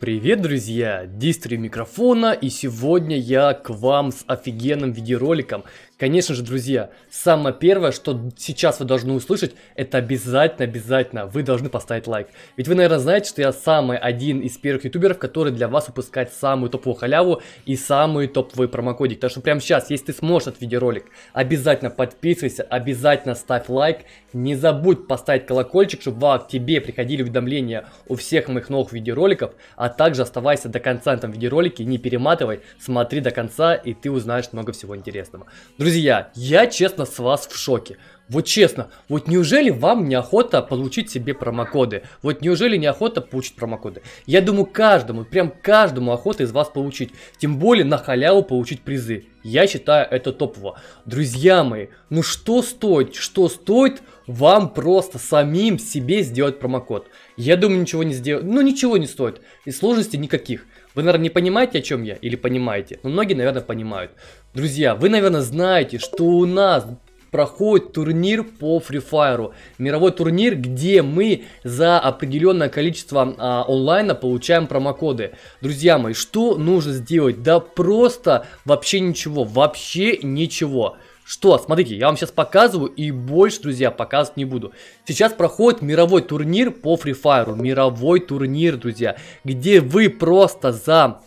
Привет, друзья! Дистри микрофона, и сегодня я к вам с офигенным видеороликом. Конечно же, друзья, самое первое, что сейчас вы должны услышать, это обязательно, обязательно вы должны поставить лайк. Ведь вы, наверное, знаете, что я самый один из первых ютуберов, который для вас выпускает самую топовую халяву и самый топовый промокодик. Так что прямо сейчас, если ты сможешь этот видеоролик, обязательно подписывайся, обязательно ставь лайк. Не забудь поставить колокольчик, чтобы к тебе приходили уведомления о всех моих новых видеороликов, а также оставайся до конца на этом видеоролике, не перематывай, смотри до конца, и ты узнаешь много всего интересного. Друзья, я честно с вас в шоке. Вот честно, вот неужели вам неохота получить себе промокоды? Вот неужели неохота получить промокоды? Я думаю, каждому, прям каждому охота из вас получить. Тем более на халяву получить призы. Я считаю это топово. Друзья мои, ну что стоит, что стоит вам просто самим себе сделать промокод? Я думаю, ничего не сделать, ну ничего не стоит. И сложностей никаких. Вы, наверное, не понимаете, о чем я, или понимаете? Но ну, многие, наверное, понимают. Друзья, вы, наверное, знаете, что у нас проходит турнир по Free Fire. Мировой турнир, где мы за определенное количество а, онлайна получаем промокоды. Друзья мои, что нужно сделать? Да просто вообще ничего, вообще ничего. Что, смотрите, я вам сейчас показываю и больше, друзья, показывать не буду. Сейчас проходит мировой турнир по Free Fire, мировой турнир, друзья, где вы просто за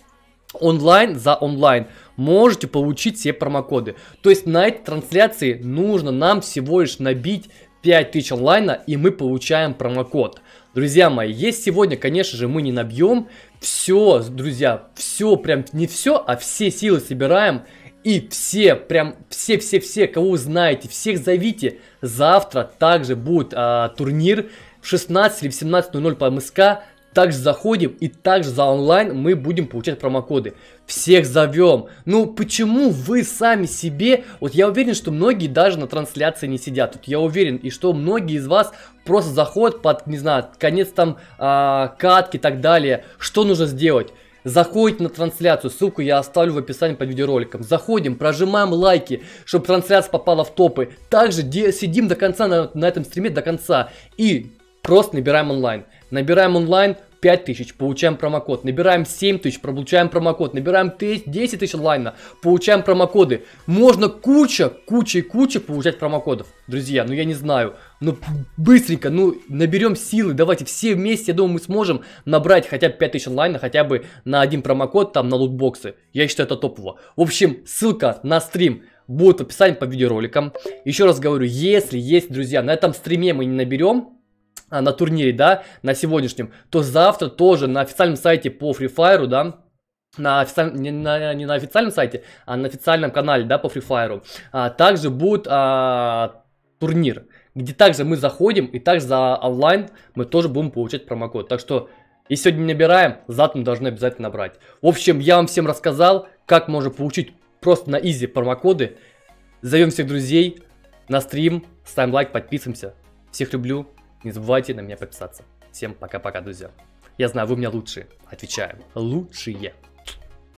онлайн, за онлайн можете получить все промокоды. То есть на этой трансляции нужно нам всего лишь набить 5000 онлайна, и мы получаем промокод. Друзья мои, есть сегодня, конечно же, мы не набьем все, друзья, все, прям не все, а все силы собираем. И все, прям все-все-все, кого вы знаете, всех зовите. Завтра также будет а, турнир в 16 или в 17.00 по МСК также заходим и также за онлайн мы будем получать промокоды. Всех зовем. Ну почему вы сами себе... Вот я уверен, что многие даже на трансляции не сидят. Вот я уверен, и что многие из вас просто заходят под, не знаю, конец там а, катки и так далее. Что нужно сделать? Заходите на трансляцию, ссылку я оставлю в описании под видеороликом. Заходим, прожимаем лайки, чтобы трансляция попала в топы. Также сидим до конца на, на этом стриме, до конца. И Просто набираем онлайн. Набираем онлайн 5 тысяч, получаем промокод. Набираем 7 тысяч, получаем промокод. Набираем 10 тысяч онлайна, получаем промокоды. Можно куча, куча и куча получать промокодов. Друзья, ну я не знаю. Ну быстренько, ну наберем силы. Давайте все вместе, я думаю, мы сможем набрать хотя бы 5 тысяч онлайна, хотя бы на один промокод, там на лутбоксы. Я считаю это топово. В общем, ссылка на стрим будет в описании под видеороликом. Еще раз говорю, если есть, друзья, на этом стриме мы не наберем а, на турнире, да, на сегодняшнем, то завтра тоже на официальном сайте по Free Fire, да, на официальном, не, на, не на официальном сайте, а на официальном канале, да, по Free Fire, а, также будет а, турнир, где также мы заходим и также за онлайн мы тоже будем получать промокод. Так что и сегодня набираем, завтра мы должны обязательно набрать. В общем, я вам всем рассказал, как можно получить просто на изи промокоды. Зовем всех друзей на стрим, ставим лайк, подписываемся. Всех люблю, не забывайте на меня подписаться. Всем пока-пока, друзья. Я знаю, вы меня лучшие. Отвечаем. Лучшие.